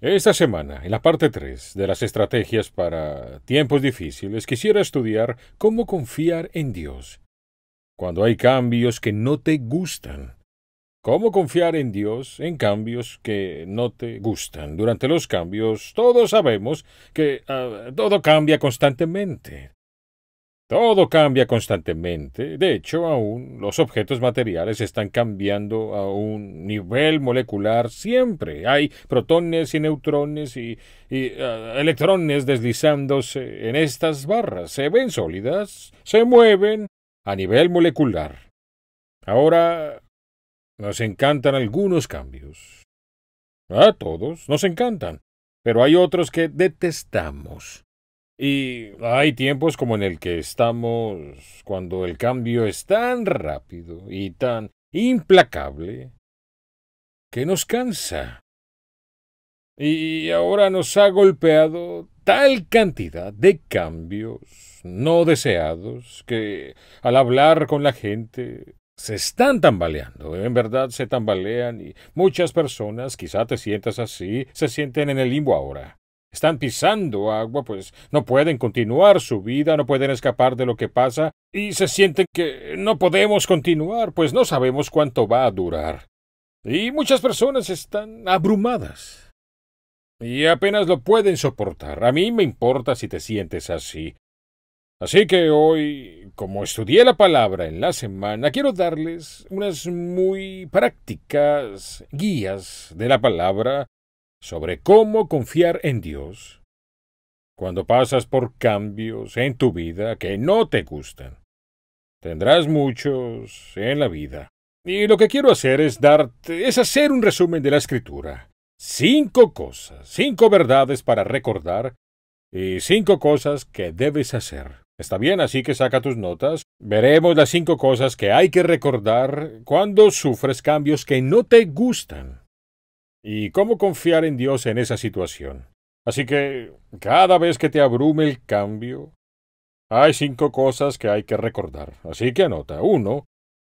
Esta semana, en la parte 3 de las estrategias para tiempos difíciles, quisiera estudiar cómo confiar en Dios. Cuando hay cambios que no te gustan. Cómo confiar en Dios en cambios que no te gustan. Durante los cambios, todos sabemos que ah, todo cambia constantemente. Todo cambia constantemente. De hecho, aún los objetos materiales están cambiando a un nivel molecular siempre. Hay protones y neutrones y, ah, electrones deslizándose en estas barras. Se ven sólidas, se mueven a nivel molecular. Ahora nos encantan algunos cambios. A todos nos encantan, pero hay otros que detestamos. Y hay tiempos como en el que estamos, cuando el cambio es tan rápido y tan implacable, que nos cansa. Y ahora nos ha golpeado tal cantidad de cambios no deseados que al hablar con la gente se están tambaleando, en verdad se tambalean y muchas personas, quizá te sientas así, se sienten en el limbo ahora. Están pisando agua, pues no pueden continuar su vida, no pueden escapar de lo que pasa, y se sienten que no podemos continuar, pues no sabemos cuánto va a durar. Y muchas personas están abrumadas. Y apenas lo pueden soportar. A mí me importa si te sientes así. Así que hoy, como estudié la palabra en la semana, quiero darles unas muy prácticas guías de la palabra sobre cómo confiar en Dios cuando pasas por cambios en tu vida que no te gustan. Tendrás muchos en la vida. Y lo que quiero hacer es darte, es hacer un resumen de la escritura. Cinco cosas, cinco verdades para recordar y cinco cosas que debes hacer. Está bien, así que saca tus notas. Veremos las cinco cosas que hay que recordar cuando sufres cambios que no te gustan. ¿Y cómo confiar en Dios en esa situación? Así que, cada vez que te abrume el cambio, hay cinco cosas que hay que recordar. Así que anota. Uno,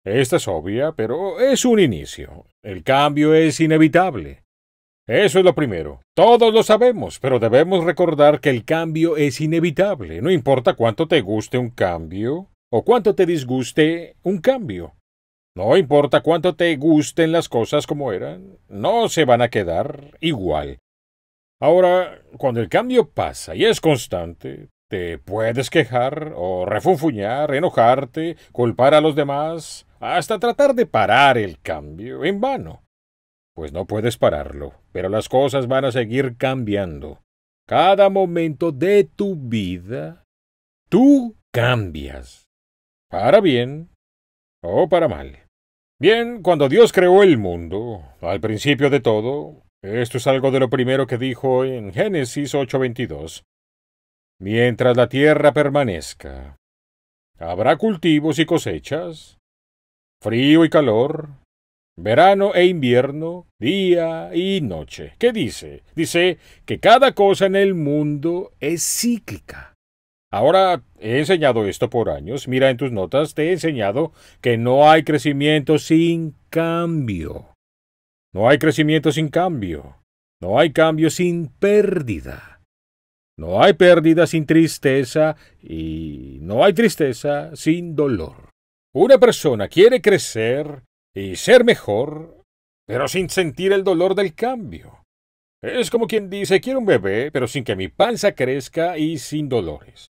esta es obvia, pero es un inicio. El cambio es inevitable. Eso es lo primero. Todos lo sabemos, pero debemos recordar que el cambio es inevitable. No importa cuánto te guste un cambio o cuánto te disguste un cambio. No importa cuánto te gusten las cosas como eran, no se van a quedar igual. Ahora, cuando el cambio pasa y es constante, te puedes quejar o refunfuñar, enojarte, culpar a los demás, hasta tratar de parar el cambio en vano. Pues no puedes pararlo, pero las cosas van a seguir cambiando. Cada momento de tu vida, tú cambias. Para bien o para mal. Bien, cuando Dios creó el mundo, al principio de todo, esto es algo de lo primero que dijo en Génesis 8:22. Mientras la tierra permanezca, habrá cultivos y cosechas, frío y calor, verano e invierno, día y noche. ¿Qué dice? Dice que cada cosa en el mundo es cíclica. Ahora he enseñado esto por años. Mira en tus notas, te he enseñado que no hay crecimiento sin cambio. No hay crecimiento sin cambio. No hay cambio sin pérdida. No hay pérdida sin tristeza y no hay tristeza sin dolor. Una persona quiere crecer y ser mejor, pero sin sentir el dolor del cambio. Es como quien dice, quiero un bebé, pero sin que mi panza crezca y sin dolores.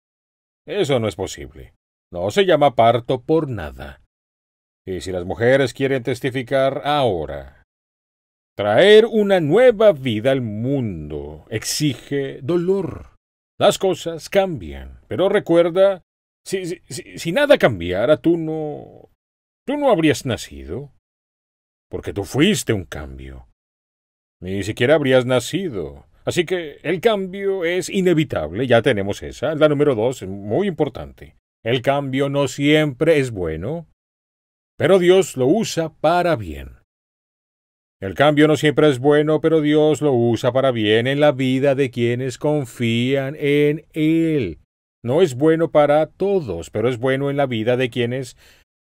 Eso no es posible. No se llama parto por nada. Y si las mujeres quieren testificar ahora, traer una nueva vida al mundo exige dolor. Las cosas cambian, pero recuerda, si, si, si nada cambiara, tú no... tú no habrías nacido. Porque tú fuiste un cambio. Ni siquiera habrías nacido. Así que el cambio es inevitable, ya tenemos esa. La número dos es muy importante. El cambio no siempre es bueno, pero Dios lo usa para bien. El cambio no siempre es bueno, pero Dios lo usa para bien en la vida de quienes confían en Él. No es bueno para todos, pero es bueno en la vida de quienes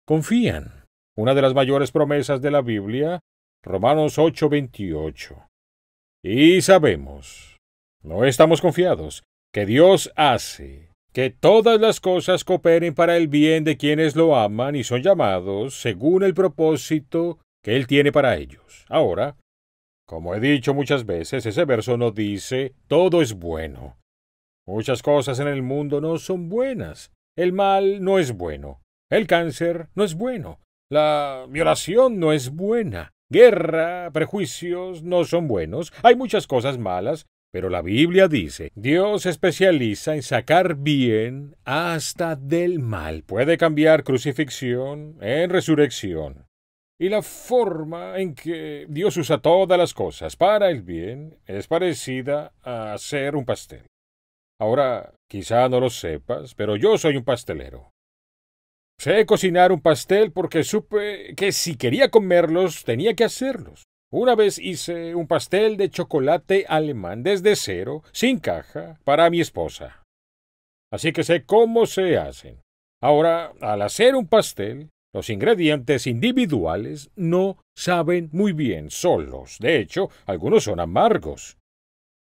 confían. Una de las mayores promesas de la Biblia, Romanos 8:28. Y sabemos, no estamos confiados, que Dios hace que todas las cosas cooperen para el bien de quienes lo aman y son llamados según el propósito que Él tiene para ellos. Ahora, como he dicho muchas veces, ese verso no dice todo es bueno. Muchas cosas en el mundo no son buenas. El mal no es bueno. El cáncer no es bueno. La violación no es buena. Guerra, prejuicios no son buenos, hay muchas cosas malas, pero la Biblia dice, Dios especializa en sacar bien hasta del mal. Puede cambiar crucifixión en resurrección. Y la forma en que Dios usa todas las cosas para el bien es parecida a hacer un pastel. Ahora, quizá no lo sepas, pero yo soy un pastelero. Sé cocinar un pastel porque supe que si quería comerlos tenía que hacerlos. Una vez hice un pastel de chocolate alemán desde cero, sin caja, para mi esposa. Así que sé cómo se hacen. Ahora, al hacer un pastel, los ingredientes individuales no saben muy bien solos. De hecho, algunos son amargos.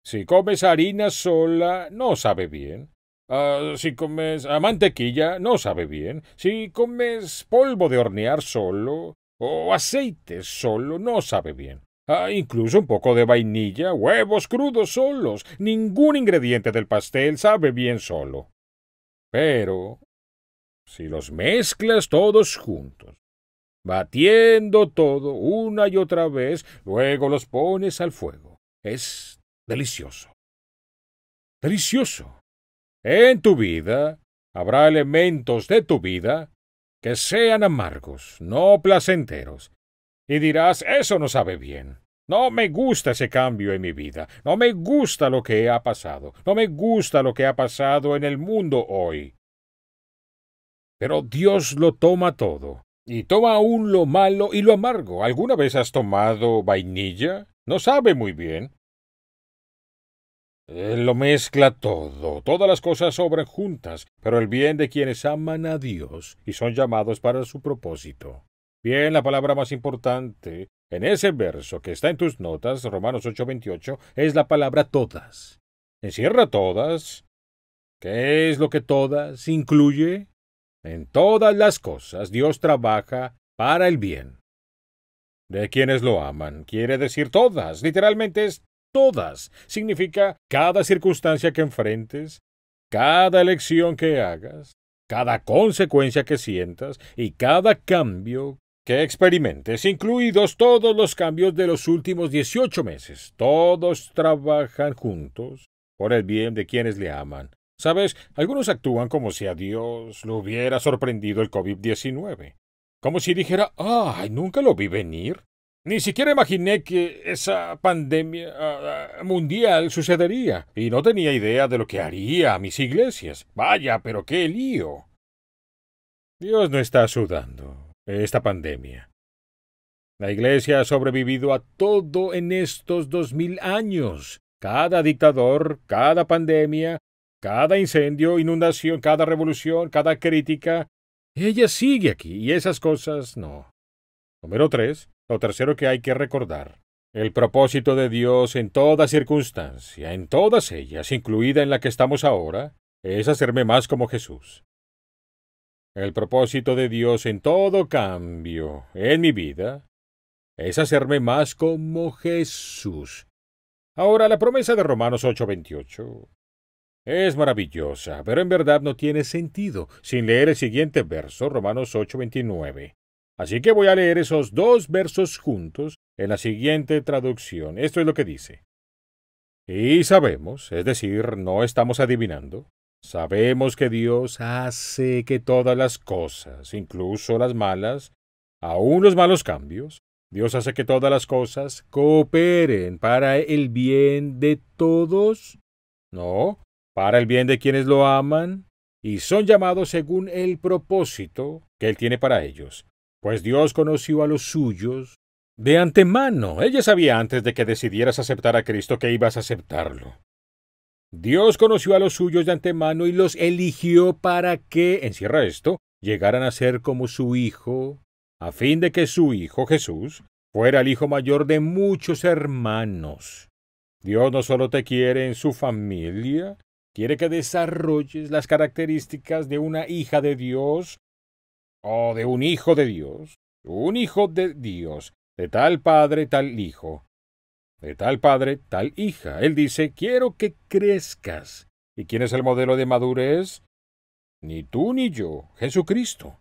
Si comes harina sola, no sabe bien. Ah, si comes ah, mantequilla, no sabe bien. Si comes polvo de hornear solo o aceite solo, no sabe bien. Ah, incluso un poco de vainilla, huevos crudos solos. Ningún ingrediente del pastel sabe bien solo. Pero si los mezclas todos juntos, batiendo todo una y otra vez, luego los pones al fuego. Es delicioso. Delicioso. En tu vida habrá elementos de tu vida que sean amargos, no placenteros, y dirás, eso no sabe bien. No me gusta ese cambio en mi vida, no me gusta lo que ha pasado, no me gusta lo que ha pasado en el mundo hoy. Pero Dios lo toma todo, y toma aún lo malo y lo amargo. ¿Alguna vez has tomado vainilla? No sabe muy bien. Él lo mezcla todo, todas las cosas obran juntas, pero el bien de quienes aman a Dios y son llamados para su propósito. Bien, la palabra más importante en ese verso que está en tus notas, Romanos 8:28, es la palabra todas. Encierra todas. ¿Qué es lo que todas incluye? En todas las cosas Dios trabaja para el bien. De quienes lo aman, quiere decir todas, literalmente es todas significa cada circunstancia que enfrentes, cada elección que hagas, cada consecuencia que sientas y cada cambio que experimentes, incluidos todos los cambios de los últimos 18 meses. Todos trabajan juntos por el bien de quienes le aman. Sabes, algunos actúan como si a Dios lo hubiera sorprendido el COVID-19. Como si dijera, ay, nunca lo vi venir. Ni siquiera imaginé que esa pandemia ah, ah, mundial sucedería, y no tenía idea de lo que haría a mis iglesias. Vaya, pero qué lío. Dios no está sudando esta pandemia. La Iglesia ha sobrevivido a todo en estos dos mil años. Cada dictador, cada pandemia, cada incendio, inundación, cada revolución, cada crítica. Ella sigue aquí y esas cosas no. Número tres. Lo tercero que hay que recordar, el propósito de Dios en toda circunstancia, en todas ellas, incluida en la que estamos ahora, es hacerme más como Jesús. El propósito de Dios en todo cambio en mi vida es hacerme más como Jesús. Ahora, la promesa de Romanos 8:28 es maravillosa, pero en verdad no tiene sentido sin leer el siguiente verso, Romanos 8:29. Así que voy a leer esos dos versos juntos en la siguiente traducción. Esto es lo que dice. Y sabemos, es decir, no estamos adivinando, sabemos que Dios hace que todas las cosas, incluso las malas, aun los malos cambios, Dios hace que todas las cosas cooperen para el bien de todos, no, para el bien de quienes lo aman, y son llamados según el propósito que Él tiene para ellos pues Dios conoció a los suyos de antemano. Ella sabía antes de que decidieras aceptar a Cristo que ibas a aceptarlo. Dios conoció a los suyos de antemano y los eligió para que, encierra esto, llegaran a ser como su Hijo, a fin de que su Hijo Jesús fuera el Hijo mayor de muchos hermanos. Dios no solo te quiere en su familia, quiere que desarrolles las características de una hija de Dios o de un hijo de Dios, un hijo de Dios, de tal padre, tal hijo, de tal padre, tal hija. Él dice, quiero que crezcas. ¿Y quién es el modelo de madurez? Ni tú ni yo, Jesucristo.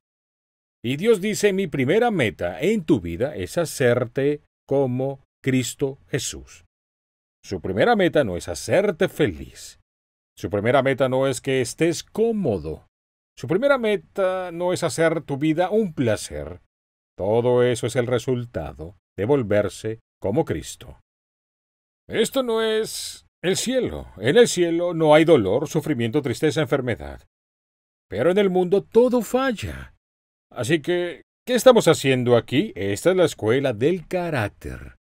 Y Dios dice, mi primera meta en tu vida es hacerte como Cristo Jesús. Su primera meta no es hacerte feliz. Su primera meta no es que estés cómodo. Su primera meta no es hacer tu vida un placer. Todo eso es el resultado de volverse como Cristo. Esto no es el cielo. En el cielo no hay dolor, sufrimiento, tristeza, enfermedad. Pero en el mundo todo falla. Así que, ¿qué estamos haciendo aquí? Esta es la escuela del carácter.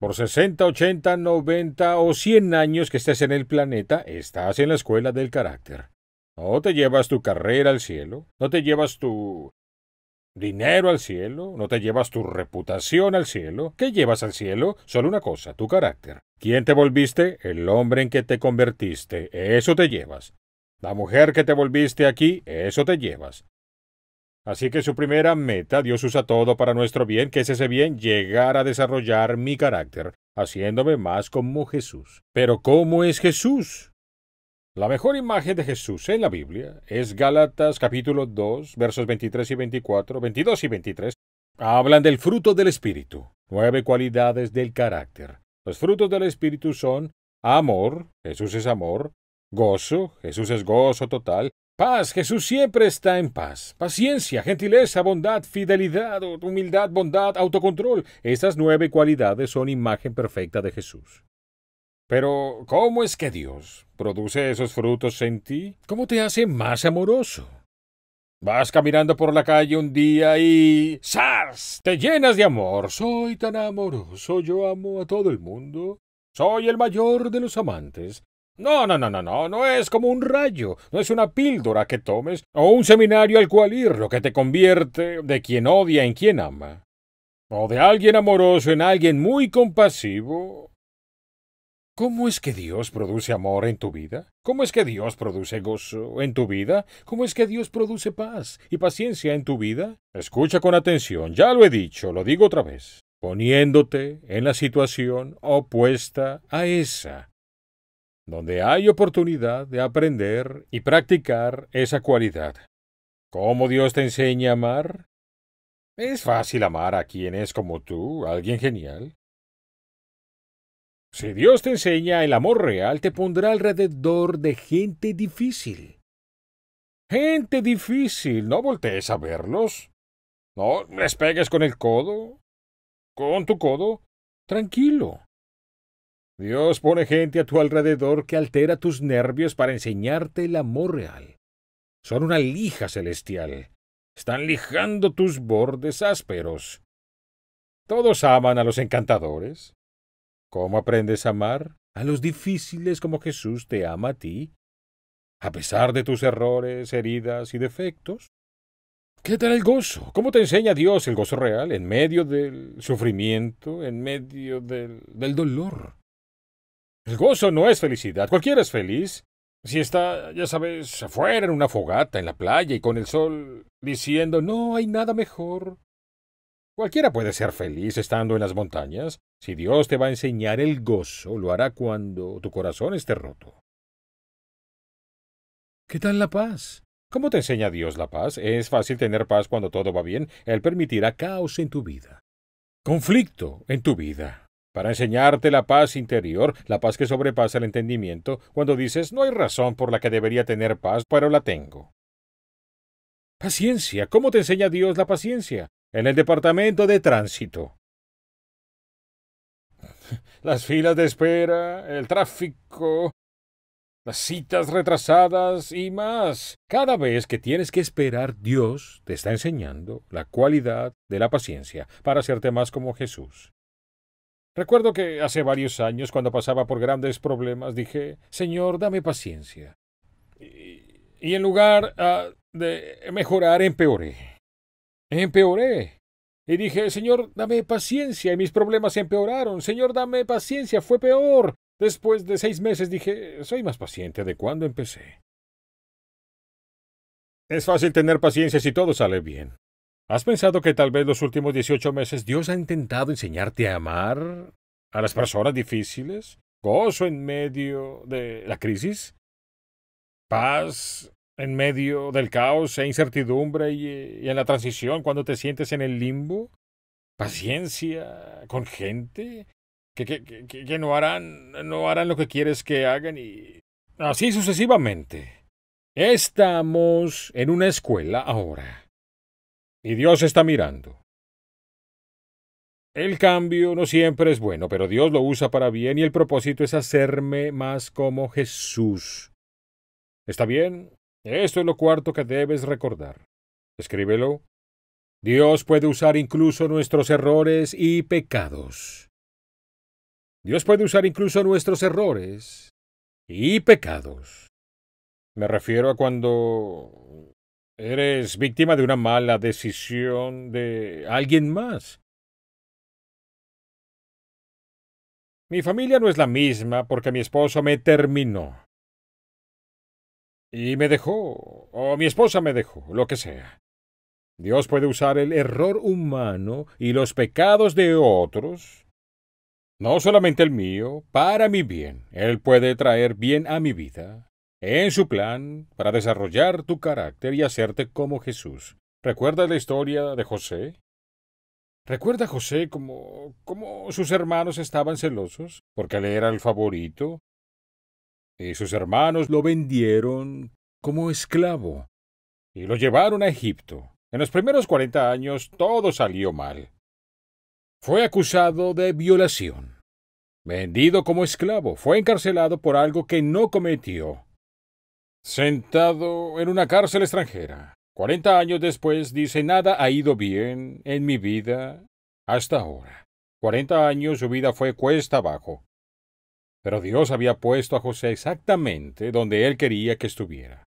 Por 60, 80, 90 o 100 años que estés en el planeta, estás en la escuela del carácter. No te llevas tu carrera al cielo, no te llevas tu dinero al cielo, no te llevas tu reputación al cielo. ¿Qué llevas al cielo? Solo una cosa, tu carácter. ¿Quién te volviste? El hombre en que te convertiste. Eso te llevas. La mujer que te volviste aquí, eso te llevas. Así que su primera meta, Dios usa todo para nuestro bien, que es ese bien llegar a desarrollar mi carácter, haciéndome más como Jesús. Pero ¿cómo es Jesús? La mejor imagen de Jesús en la Biblia es Gálatas capítulo 2, versos 23 y 24, 22 y 23. Hablan del fruto del Espíritu, nueve cualidades del carácter. Los frutos del Espíritu son amor, Jesús es amor, gozo, Jesús es gozo total, paz, Jesús siempre está en paz, paciencia, gentileza, bondad, fidelidad, humildad, bondad, autocontrol. Esas nueve cualidades son imagen perfecta de Jesús. Pero, ¿cómo es que Dios produce esos frutos en ti? ¿Cómo te hace más amoroso? Vas caminando por la calle un día y... ¡Sars! Te llenas de amor. Soy tan amoroso, yo amo a todo el mundo. Soy el mayor de los amantes. No, no, no, no, no, no es como un rayo, no es una píldora que tomes, o un seminario al cual ir, lo que te convierte de quien odia en quien ama, o de alguien amoroso en alguien muy compasivo, ¿Cómo es que Dios produce amor en tu vida? ¿Cómo es que Dios produce gozo en tu vida? ¿Cómo es que Dios produce paz y paciencia en tu vida? Escucha con atención, ya lo he dicho, lo digo otra vez, poniéndote en la situación opuesta a esa, donde hay oportunidad de aprender y practicar esa cualidad. ¿Cómo Dios te enseña a amar? Es fácil amar a quien es como tú, alguien genial. Si Dios te enseña el amor real, te pondrá alrededor de gente difícil. Gente difícil, no voltees a verlos. No les pegues con el codo. Con tu codo. Tranquilo. Dios pone gente a tu alrededor que altera tus nervios para enseñarte el amor real. Son una lija celestial. Están lijando tus bordes ásperos. Todos aman a los encantadores. ¿Cómo aprendes a amar? A los difíciles como Jesús te ama a ti, a pesar de tus errores, heridas y defectos. ¿Qué tal el gozo? ¿Cómo te enseña Dios el gozo real en medio del sufrimiento, en medio del, del dolor? El gozo no es felicidad. Cualquiera es feliz. Si está, ya sabes, afuera en una fogata, en la playa y con el sol, diciendo, no hay nada mejor. Cualquiera puede ser feliz estando en las montañas. Si Dios te va a enseñar el gozo, lo hará cuando tu corazón esté roto. ¿Qué tal la paz? ¿Cómo te enseña Dios la paz? Es fácil tener paz cuando todo va bien. Él permitirá caos en tu vida, conflicto en tu vida, para enseñarte la paz interior, la paz que sobrepasa el entendimiento, cuando dices, no hay razón por la que debería tener paz, pero la tengo. Paciencia. ¿Cómo te enseña Dios la paciencia? en el Departamento de Tránsito. Las filas de espera, el tráfico, las citas retrasadas y más. Cada vez que tienes que esperar, Dios te está enseñando la cualidad de la paciencia para hacerte más como Jesús. Recuerdo que hace varios años, cuando pasaba por grandes problemas, dije, Señor, dame paciencia. Y, en lugar ah, de mejorar, empeoré. Empeoré. Y dije, Señor, dame paciencia, y mis problemas se empeoraron. Señor, dame paciencia, fue peor. Después de seis meses dije, soy más paciente de cuando empecé. Es fácil tener paciencia si todo sale bien. ¿Has pensado que tal vez los últimos 18 meses Dios ha intentado enseñarte a amar a las personas difíciles? ¿Gozo en medio de la crisis? ¿Paz en medio del caos e incertidumbre y, en la transición, cuando te sientes en el limbo? ¿Paciencia con gente que, que, que no, harán, no harán lo que quieres que hagan y así sucesivamente? Estamos en una escuela ahora. Y Dios está mirando. El cambio no siempre es bueno, pero Dios lo usa para bien y el propósito es hacerme más como Jesús. ¿Está bien? Esto es lo cuarto que debes recordar. Escríbelo. Dios puede usar incluso nuestros errores y pecados. Dios puede usar incluso nuestros errores y pecados. Me refiero a cuando eres víctima de una mala decisión de alguien más. Mi familia no es la misma porque mi esposo me terminó. Y me dejó, o mi esposa me dejó, lo que sea. Dios puede usar el error humano y los pecados de otros, no solamente el mío, para mi bien. Él puede traer bien a mi vida, en su plan, para desarrollar tu carácter y hacerte como Jesús. ¿Recuerdas la historia de José? ¿Recuerda José como cómo sus hermanos estaban celosos porque él era el favorito y sus hermanos lo vendieron como esclavo y lo llevaron a Egipto. En los primeros cuarenta años todo salió mal. Fue acusado de violación, vendido como esclavo, fue encarcelado por algo que no cometió, sentado en una cárcel extranjera. Cuarenta años después dice nada ha ido bien en mi vida hasta ahora. Cuarenta años su vida fue cuesta abajo. Pero Dios había puesto a José exactamente donde él quería que estuviera.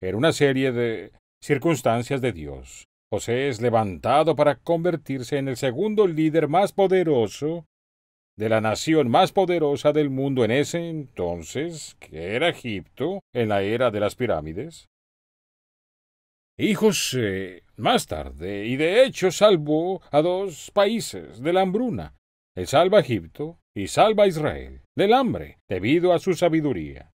Era una serie de circunstancias de Dios. José es levantado para convertirse en el segundo líder más poderoso de la nación más poderosa del mundo en ese entonces, que era Egipto, en la era de las pirámides. Y José, más tarde, y de hecho salvó a dos países de la hambruna. el salva Egipto y salva Israel del hambre, debido a su sabiduría.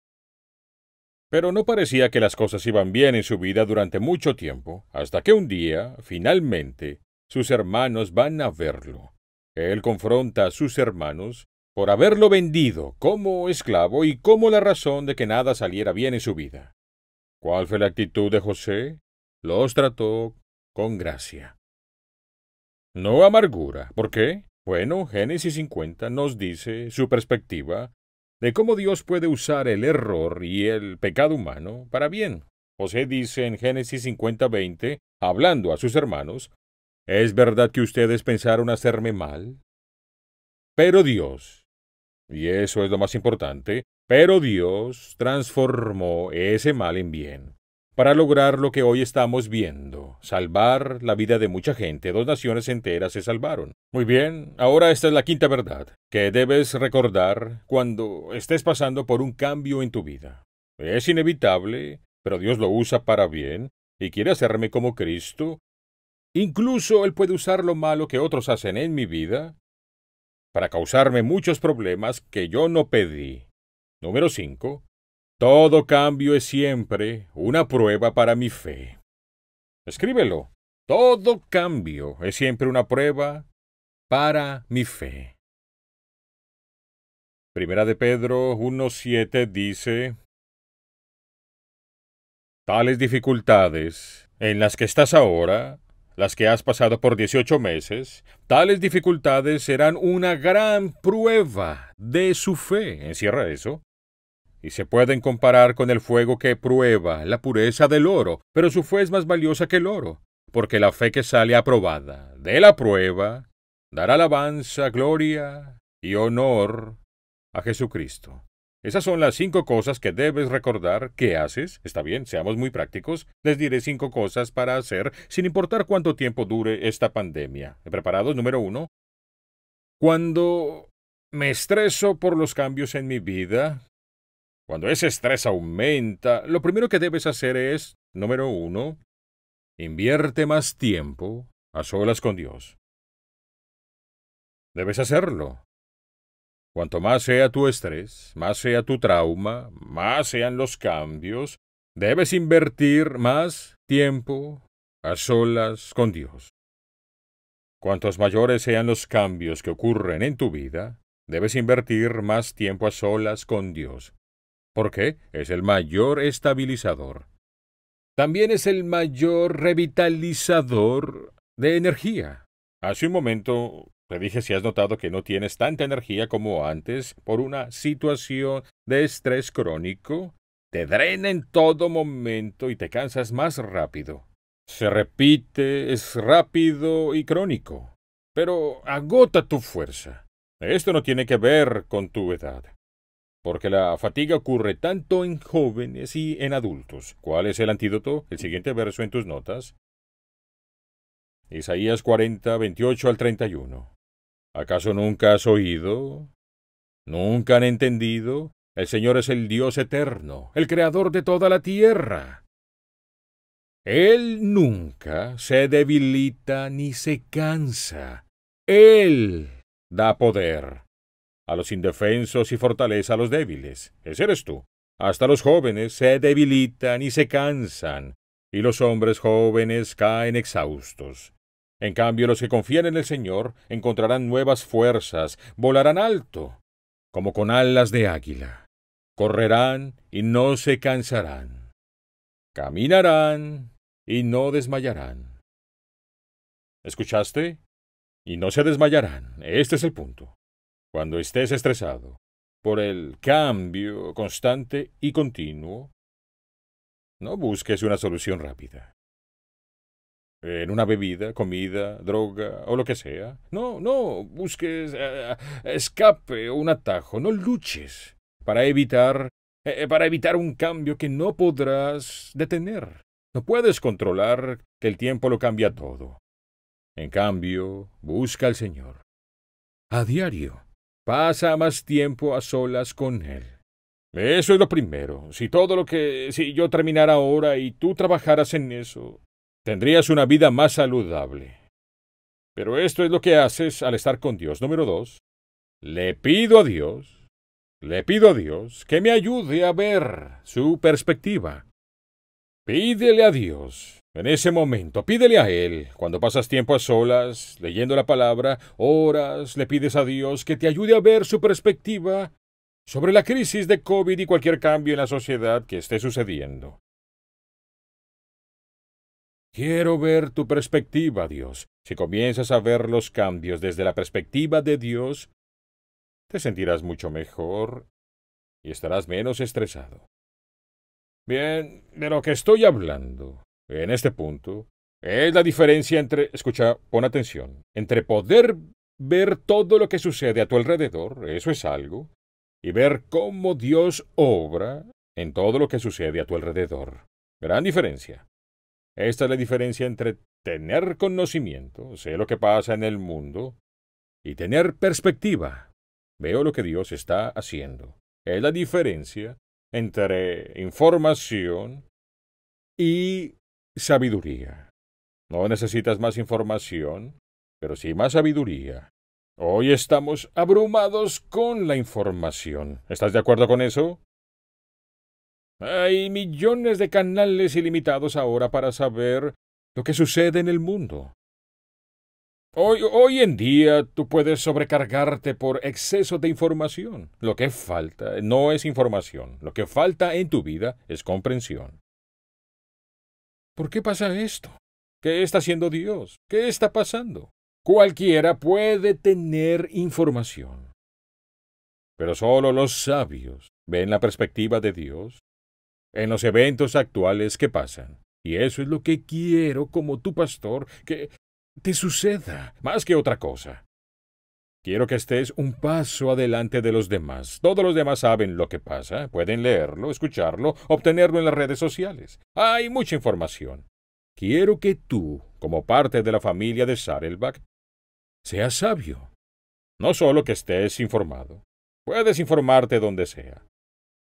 Pero no parecía que las cosas iban bien en su vida durante mucho tiempo, hasta que un día, finalmente, sus hermanos van a verlo. Él confronta a sus hermanos por haberlo vendido como esclavo y como la razón de que nada saliera bien en su vida. ¿Cuál fue la actitud de José? Los trató con gracia. No amargura. ¿Por qué? Bueno, Génesis 50 nos dice su perspectiva de cómo Dios puede usar el error y el pecado humano para bien. José dice en Génesis 50:20, hablando a sus hermanos, ¿Es verdad que ustedes pensaron hacerme mal? Pero Dios, y eso es lo más importante, pero Dios transformó ese mal en bien para lograr lo que hoy estamos viendo, salvar la vida de mucha gente. Dos naciones enteras se salvaron. Muy bien, ahora esta es la quinta verdad que debes recordar cuando estés pasando por un cambio en tu vida. Es inevitable, pero Dios lo usa para bien y quiere hacerme como Cristo. Incluso Él puede usar lo malo que otros hacen en mi vida para causarme muchos problemas que yo no pedí. Número 5. Todo cambio es siempre una prueba para mi fe. Escríbelo. Todo cambio es siempre una prueba para mi fe. Primera de Pedro 1.7 dice, Tales dificultades en las que estás ahora, las que has pasado por 18 meses, tales dificultades serán una gran prueba de su fe. Encierra eso y se pueden comparar con el fuego que prueba la pureza del oro, pero su fe es más valiosa que el oro, porque la fe que sale aprobada de la prueba dará alabanza, gloria y honor a Jesucristo. Esas son las cinco cosas que debes recordar que haces. Está bien, seamos muy prácticos. Les diré cinco cosas para hacer sin importar cuánto tiempo dure esta pandemia. preparado Número uno. Cuando me estreso por los cambios en mi vida, cuando ese estrés aumenta, lo primero que debes hacer es, número uno, invierte más tiempo a solas con Dios. Debes hacerlo. Cuanto más sea tu estrés, más sea tu trauma, más sean los cambios, debes invertir más tiempo a solas con Dios. Cuantos mayores sean los cambios que ocurren en tu vida, debes invertir más tiempo a solas con Dios porque es el mayor estabilizador. También es el mayor revitalizador de energía. Hace un momento te dije si has notado que no tienes tanta energía como antes por una situación de estrés crónico. Te drena en todo momento y te cansas más rápido. Se repite, es rápido y crónico, pero agota tu fuerza. Esto no tiene que ver con tu edad porque la fatiga ocurre tanto en jóvenes y en adultos. ¿Cuál es el antídoto? El siguiente verso en tus notas. Isaías 40, 28 al 31. ¿Acaso nunca has oído? ¿Nunca han entendido? El Señor es el Dios eterno, el Creador de toda la tierra. Él nunca se debilita ni se cansa. Él da poder a los indefensos y fortaleza a los débiles. Ese eres tú. Hasta los jóvenes se debilitan y se cansan, y los hombres jóvenes caen exhaustos. En cambio, los que confían en el Señor encontrarán nuevas fuerzas, volarán alto, como con alas de águila. Correrán y no se cansarán. Caminarán y no desmayarán. ¿Escuchaste? Y no se desmayarán. Este es el punto. Cuando estés estresado por el cambio constante y continuo, no busques una solución rápida. En una bebida, comida, droga o lo que sea. No, no, busques eh, escape o un atajo. No luches para evitar, eh, para evitar un cambio que no podrás detener. No puedes controlar que el tiempo lo cambia todo. En cambio, busca al Señor. A diario. Pasa más tiempo a solas con él. Eso es lo primero. Si todo lo que... si yo terminara ahora y tú trabajaras en eso, tendrías una vida más saludable. Pero esto es lo que haces al estar con Dios. Número dos, le pido a Dios, le pido a Dios que me ayude a ver su perspectiva. Pídele a Dios en ese momento, pídele a Él, cuando pasas tiempo a solas, leyendo la palabra, horas, le pides a Dios que te ayude a ver su perspectiva sobre la crisis de COVID y cualquier cambio en la sociedad que esté sucediendo. Quiero ver tu perspectiva, Dios. Si comienzas a ver los cambios desde la perspectiva de Dios, te sentirás mucho mejor y estarás menos estresado. Bien, de lo que estoy hablando en este punto, es la diferencia entre, escucha, pon atención, entre poder ver todo lo que sucede a tu alrededor, eso es algo, y ver cómo Dios obra en todo lo que sucede a tu alrededor. Gran diferencia. Esta es la diferencia entre tener conocimiento, sé lo que pasa en el mundo, y tener perspectiva. Veo lo que Dios está haciendo. Es la diferencia entre información y sabiduría. No necesitas más información, pero sí más sabiduría. Hoy estamos abrumados con la información. ¿Estás de acuerdo con eso? Hay millones de canales ilimitados ahora para saber lo que sucede en el mundo. Hoy, hoy en día tú puedes sobrecargarte por exceso de información. Lo que falta no es información, lo que falta en tu vida es comprensión. ¿Por qué pasa esto? ¿Qué está haciendo Dios? ¿Qué está pasando? Cualquiera puede tener información. Pero solo los sabios ven la perspectiva de Dios en los eventos actuales que pasan. Y eso es lo que quiero como tu pastor, que te suceda, más que otra cosa. Quiero que estés un paso adelante de los demás. Todos los demás saben lo que pasa, pueden leerlo, escucharlo, obtenerlo en las redes sociales. Hay mucha información. Quiero que tú, como parte de la familia de Sarelbach, seas sabio. No solo que estés informado, puedes informarte donde sea,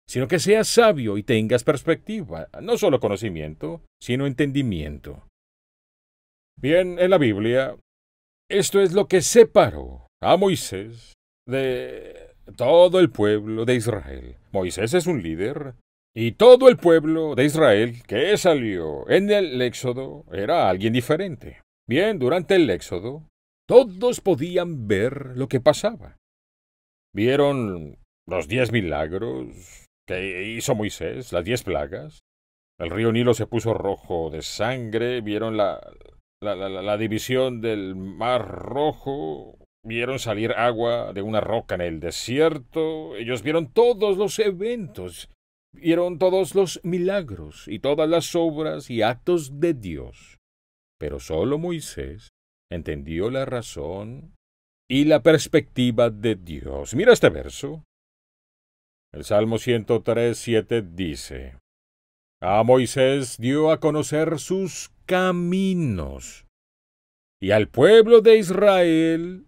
sino que seas sabio y tengas perspectiva, no solo conocimiento, sino entendimiento. Bien, en la Biblia esto es lo que separó a Moisés de todo el pueblo de Israel. Moisés es un líder. Y todo el pueblo de Israel que salió en el Éxodo era alguien diferente. Bien, durante el Éxodo, todos podían ver lo que pasaba. Vieron los diez milagros que hizo Moisés, las diez plagas. El río Nilo se puso rojo de sangre, vieron la, la, división del Mar Rojo, vieron salir agua de una roca en el desierto, ellos vieron todos los eventos, vieron todos los milagros y todas las obras y actos de Dios. Pero solo Moisés entendió la razón y la perspectiva de Dios. Mira este verso. El Salmo 103, dice, A Moisés dio a conocer sus caminos, y al pueblo de Israel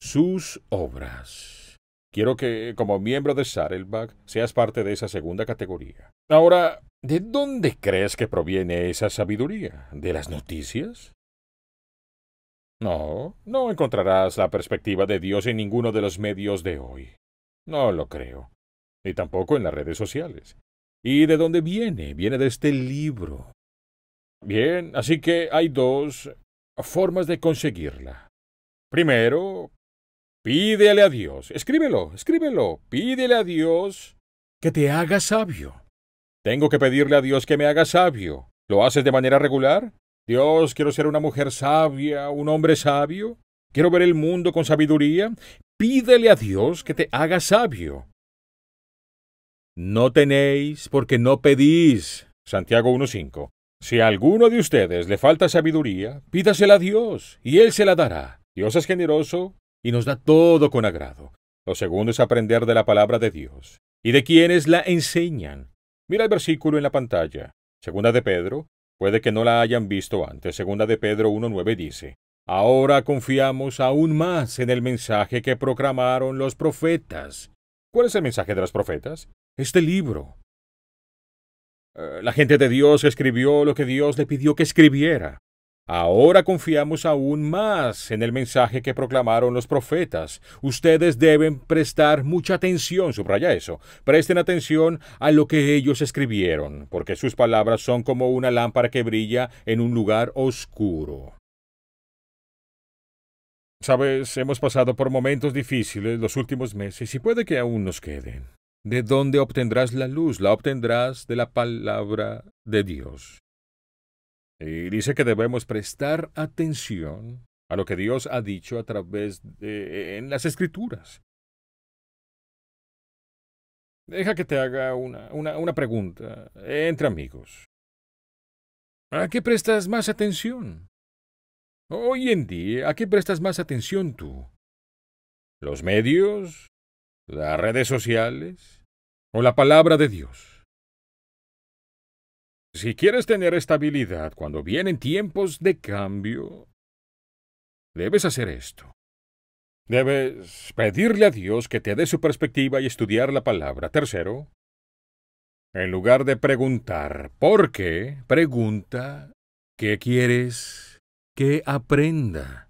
sus obras. Quiero que, como miembro de Sarelbach, seas parte de esa segunda categoría. Ahora, ¿de dónde crees que proviene esa sabiduría? ¿De las noticias? No, no encontrarás la perspectiva de Dios en ninguno de los medios de hoy. No lo creo. Ni tampoco en las redes sociales. ¿Y de dónde viene? Viene de este libro. Bien, así que hay dos formas de conseguirla. Primero, pídele a Dios, escríbelo, escríbelo, pídele a Dios que te haga sabio. Tengo que pedirle a Dios que me haga sabio. ¿Lo haces de manera regular? Dios, quiero ser una mujer sabia, un hombre sabio. Quiero ver el mundo con sabiduría. Pídele a Dios que te haga sabio. No tenéis porque no pedís. Santiago 1.5. Si a alguno de ustedes le falta sabiduría, pídasela a Dios, y Él se la dará. Dios es generoso y nos da todo con agrado. Lo segundo es aprender de la palabra de Dios y de quienes la enseñan. Mira el versículo en la pantalla. Segunda de Pedro, puede que no la hayan visto antes. Segunda de Pedro 1.9 dice, Ahora confiamos aún más en el mensaje que proclamaron los profetas. ¿Cuál es el mensaje de los profetas? Este libro. Eh, la gente de Dios escribió lo que Dios le pidió que escribiera. Ahora confiamos aún más en el mensaje que proclamaron los profetas. Ustedes deben prestar mucha atención, subraya eso. Presten atención a lo que ellos escribieron, porque sus palabras son como una lámpara que brilla en un lugar oscuro. Sabes, hemos pasado por momentos difíciles los últimos meses y puede que aún nos queden. ¿De dónde obtendrás la luz? La obtendrás de la palabra de Dios. Y dice que debemos prestar atención a lo que Dios ha dicho a través de en las escrituras. Deja que te haga una, una pregunta entre amigos. ¿A qué prestas más atención? Hoy en día, ¿a qué prestas más atención tú? ¿Los medios? las redes sociales o la palabra de Dios. Si quieres tener estabilidad cuando vienen tiempos de cambio, debes hacer esto. Debes pedirle a Dios que te dé su perspectiva y estudiar la palabra. Tercero, en lugar de preguntar por qué, pregunta qué quieres que aprenda.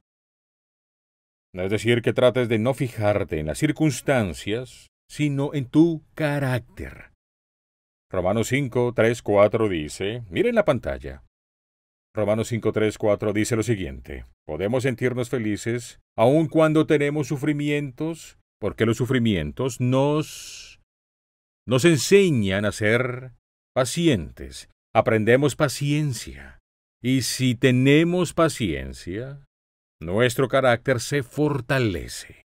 Es decir, que trates de no fijarte en las circunstancias, sino en tu carácter. Romanos 5, 3, 4 dice, miren la pantalla. Romanos 5, 3, 4 dice lo siguiente, podemos sentirnos felices aun cuando tenemos sufrimientos, porque los sufrimientos nos... nos enseñan a ser pacientes, aprendemos paciencia. Y si tenemos paciencia, nuestro carácter se fortalece.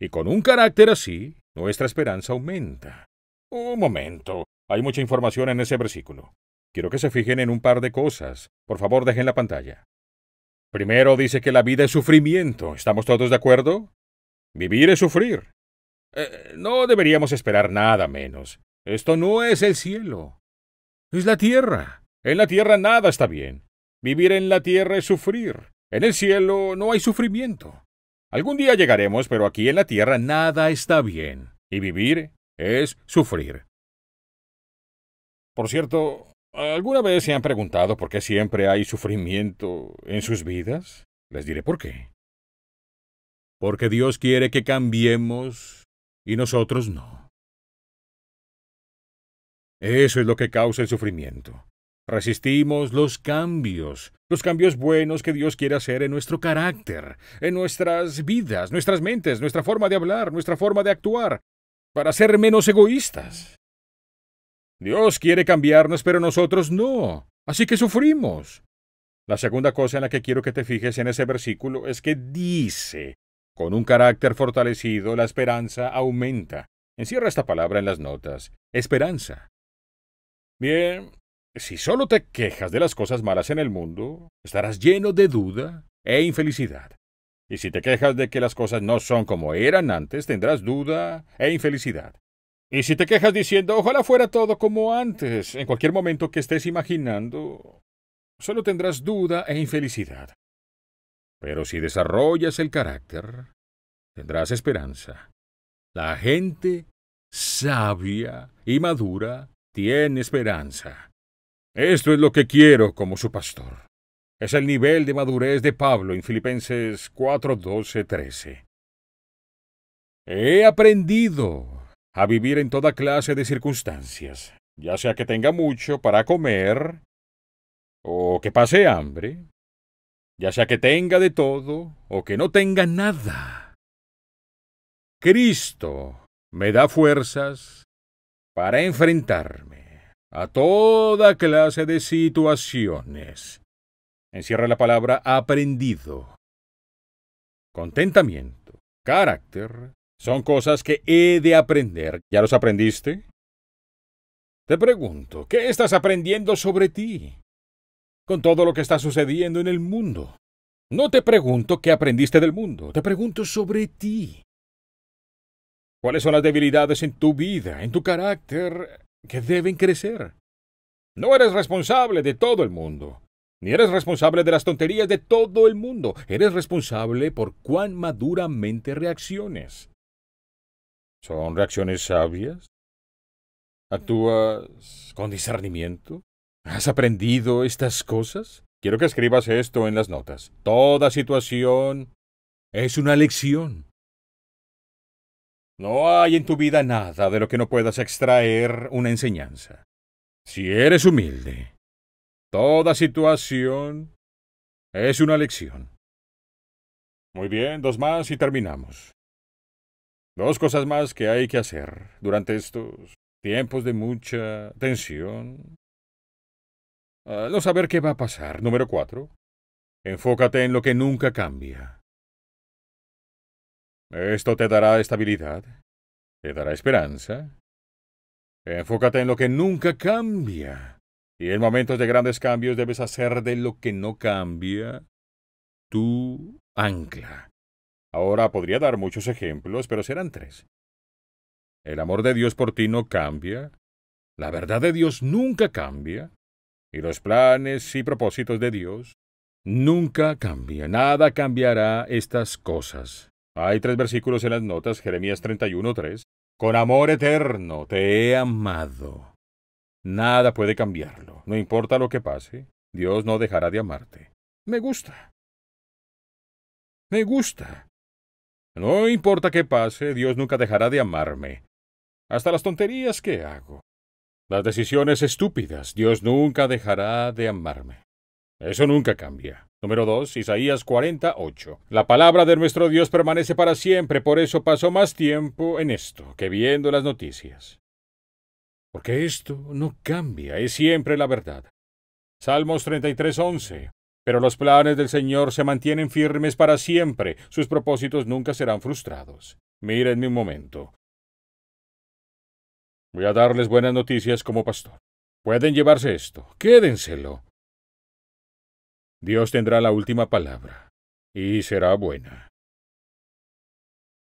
Y con un carácter así, nuestra esperanza aumenta. Un momento, hay mucha información en ese versículo. Quiero que se fijen en un par de cosas. Por favor, dejen la pantalla. Primero dice que la vida es sufrimiento. ¿Estamos todos de acuerdo? Vivir es sufrir. Eh, no deberíamos esperar nada menos. Esto no es el cielo. Es la tierra. En la tierra nada está bien. Vivir en la tierra es sufrir. En el cielo no hay sufrimiento. Algún día llegaremos, pero aquí en la tierra nada está bien, y vivir es sufrir. Por cierto, ¿alguna vez se han preguntado por qué siempre hay sufrimiento en sus vidas? Les diré por qué. Porque Dios quiere que cambiemos y nosotros no. Eso es lo que causa el sufrimiento. Resistimos los cambios, los cambios buenos que Dios quiere hacer en nuestro carácter, en nuestras vidas, nuestras mentes, nuestra forma de hablar, nuestra forma de actuar, para ser menos egoístas. Dios quiere cambiarnos, pero nosotros no, así que sufrimos. La segunda cosa en la que quiero que te fijes en ese versículo es que dice, con un carácter fortalecido, la esperanza aumenta. Encierra esta palabra en las notas, esperanza. Bien, si solo te quejas de las cosas malas en el mundo, estarás lleno de duda e infelicidad. Y si te quejas de que las cosas no son como eran antes, tendrás duda e infelicidad. Y si te quejas diciendo, ojalá fuera todo como antes, en cualquier momento que estés imaginando, solo tendrás duda e infelicidad. Pero si desarrollas el carácter, tendrás esperanza. La gente sabia y madura tiene esperanza. Esto es lo que quiero como su pastor. Es el nivel de madurez de Pablo en Filipenses 4, 13. He aprendido a vivir en toda clase de circunstancias, ya sea que tenga mucho para comer o que pase hambre, ya sea que tenga de todo o que no tenga nada. Cristo me da fuerzas para enfrentar a toda clase de situaciones. Encierra la palabra aprendido. Contentamiento, carácter, son cosas que he de aprender. ¿Ya los aprendiste? Te pregunto, ¿qué estás aprendiendo sobre ti? Con todo lo que está sucediendo en el mundo. No te pregunto qué aprendiste del mundo, te pregunto sobre ti. ¿Cuáles son las debilidades en tu vida, en tu carácter, que deben crecer. No eres responsable de todo el mundo, ni eres responsable de las tonterías de todo el mundo. Eres responsable por cuán maduramente reacciones. ¿Son reacciones sabias? ¿Actúas con discernimiento? ¿Has aprendido estas cosas? Quiero que escribas esto en las notas. Toda situación es una lección. No hay en tu vida nada de lo que no puedas extraer una enseñanza. Si eres humilde, toda situación es una lección. Muy bien, dos más y terminamos. Dos cosas más que hay que hacer durante estos tiempos de mucha tensión. Ah, no saber qué va a pasar. Número cuatro. Enfócate en lo que nunca cambia. Esto te dará estabilidad, te dará esperanza. Enfócate en lo que nunca cambia. Y en momentos de grandes cambios debes hacer de lo que no cambia tu ancla. Ahora podría dar muchos ejemplos, pero serán tres. El amor de Dios por ti no cambia, la verdad de Dios nunca cambia, y los planes y propósitos de Dios nunca cambian. Nada cambiará estas cosas. Hay tres versículos en las notas, Jeremías 31.3. Con amor eterno te he amado. Nada puede cambiarlo. No importa lo que pase, Dios no dejará de amarte. Me gusta. Me gusta. No importa qué pase, Dios nunca dejará de amarme. Hasta las tonterías que hago. Las decisiones estúpidas, Dios nunca dejará de amarme. Eso nunca cambia. Número 2, Isaías 48. La palabra de nuestro Dios permanece para siempre, por eso pasó más tiempo en esto que viendo las noticias. Porque esto no cambia, es siempre la verdad. Salmos 33, Pero los planes del Señor se mantienen firmes para siempre, sus propósitos nunca serán frustrados. Mírenme un momento. Voy a darles buenas noticias como pastor. Pueden llevarse esto, quédenselo. Dios tendrá la última palabra, y será buena.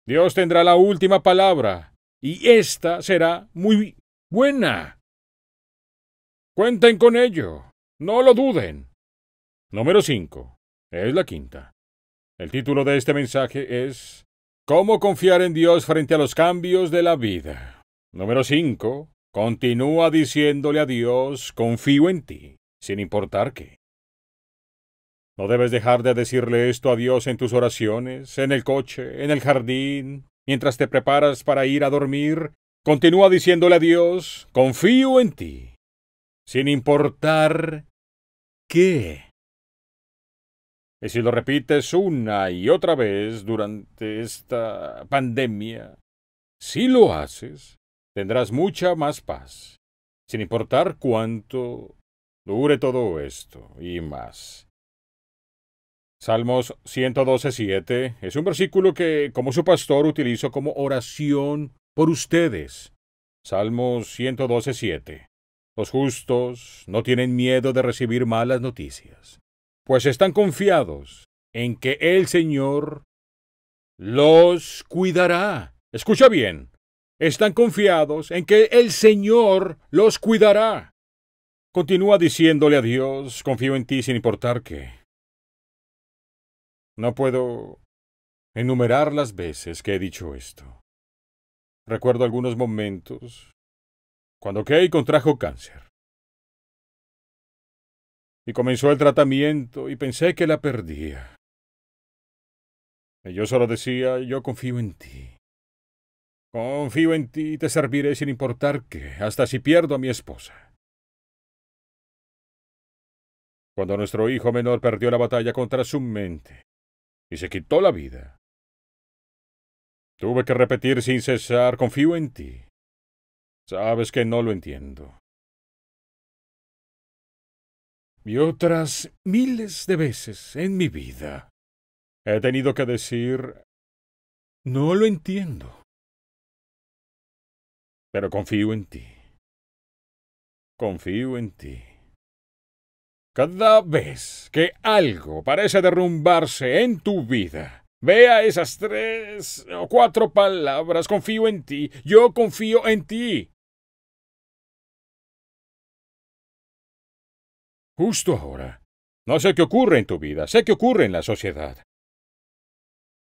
Dios tendrá la última palabra, y esta será muy buena. Cuenten con ello, no lo duden. Número 5. Es la quinta. El título de este mensaje es ¿Cómo confiar en Dios frente a los cambios de la vida? Número 5. Continúa diciéndole a Dios, confío en ti, sin importar qué. No debes dejar de decirle esto a Dios en tus oraciones, en el coche, en el jardín, mientras te preparas para ir a dormir. Continúa diciéndole a Dios, confío en ti, sin importar qué. Y si lo repites una y otra vez durante esta pandemia, si lo haces, tendrás mucha más paz, sin importar cuánto dure todo esto y más. Salmos 112.7 es un versículo que como su pastor utilizo como oración por ustedes. Salmos 112.7 Los justos no tienen miedo de recibir malas noticias, pues están confiados en que el Señor los cuidará. Escucha bien, están confiados en que el Señor los cuidará. Continúa diciéndole a Dios, confío en ti sin importar qué. No puedo enumerar las veces que he dicho esto. Recuerdo algunos momentos cuando Kay contrajo cáncer. Y comenzó el tratamiento y pensé que la perdía. Y yo solo decía, yo confío en ti. Confío en ti y te serviré sin importar qué, hasta si pierdo a mi esposa. Cuando nuestro hijo menor perdió la batalla contra su mente, y se quitó la vida. Tuve que repetir sin cesar, confío en ti. Sabes que no lo entiendo. Y otras miles de veces en mi vida he tenido que decir, no lo entiendo. Pero confío en ti. Confío en ti. Cada vez que algo parece derrumbarse en tu vida, vea esas tres o cuatro palabras, confío en ti, yo confío en ti. Justo ahora. No sé qué ocurre en tu vida, sé qué ocurre en la sociedad.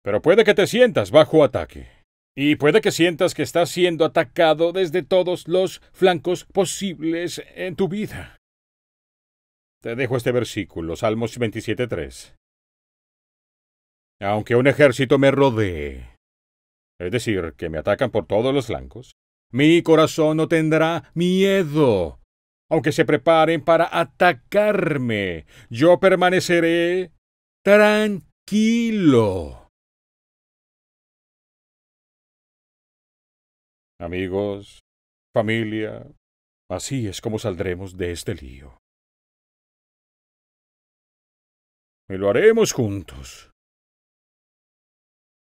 Pero puede que te sientas bajo ataque. Y puede que sientas que estás siendo atacado desde todos los flancos posibles en tu vida. Te dejo este versículo, Salmos 27.3. Aunque un ejército me rodee, es decir, que me atacan por todos los flancos, mi corazón no tendrá miedo. Aunque se preparen para atacarme, yo permaneceré tranquilo. Amigos, familia, así es como saldremos de este lío. y lo haremos juntos.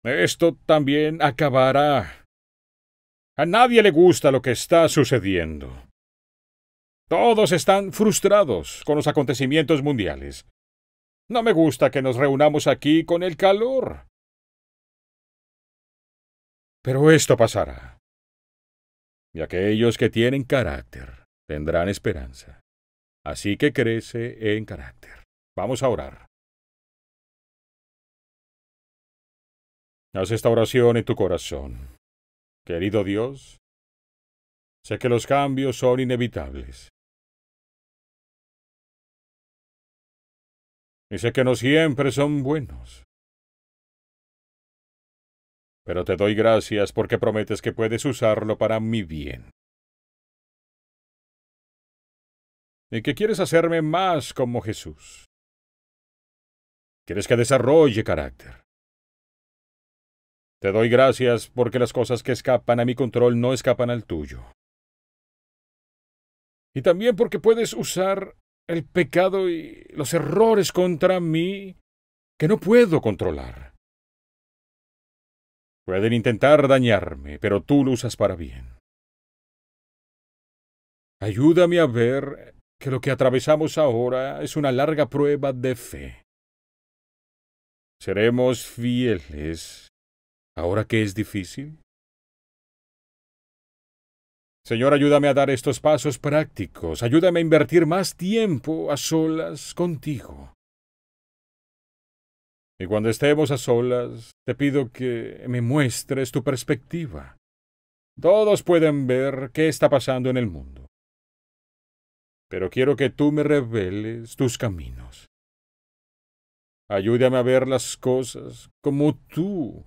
Esto también acabará. A nadie le gusta lo que está sucediendo. Todos están frustrados con los acontecimientos mundiales. No me gusta que nos reunamos aquí con el calor. Pero esto pasará. Y aquellos que tienen carácter tendrán esperanza. Así que crece en carácter. Vamos a orar. Haz esta oración en tu corazón. Querido Dios, sé que los cambios son inevitables. Y sé que no siempre son buenos. Pero te doy gracias porque prometes que puedes usarlo para mi bien. Y que quieres hacerme más como Jesús. Quieres que desarrolle carácter te doy gracias porque las cosas que escapan a mi control no escapan al tuyo. Y también porque puedes usar el pecado y los errores contra mí que no puedo controlar. Pueden intentar dañarme, pero tú lo usas para bien. Ayúdame a ver que lo que atravesamos ahora es una larga prueba de fe. Seremos fieles ahora que es difícil? Señor, ayúdame a dar estos pasos prácticos, ayúdame a invertir más tiempo a solas contigo. Y cuando estemos a solas, te pido que me muestres tu perspectiva. Todos pueden ver qué está pasando en el mundo. Pero quiero que tú me reveles tus caminos. Ayúdame a ver las cosas como tú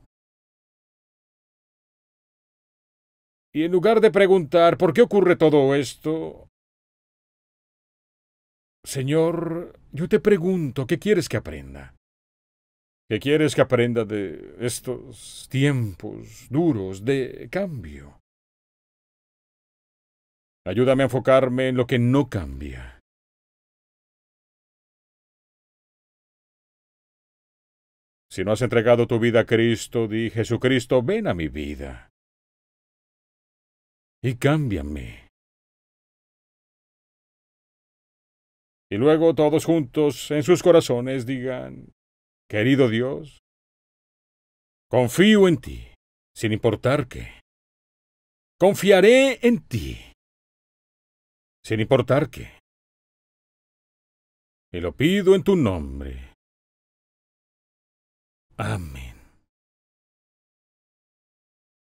y en lugar de preguntar por qué ocurre todo esto... Señor, yo te pregunto, ¿qué quieres que aprenda? ¿Qué quieres que aprenda de estos tiempos duros de cambio? Ayúdame a enfocarme en lo que no cambia. Si no has entregado tu vida a Cristo, di Jesucristo, ven a mi vida y cámbiame. Y luego todos juntos en sus corazones digan, querido Dios, confío en ti, sin importar qué. Confiaré en ti, sin importar qué. Y lo pido en tu nombre. Amén.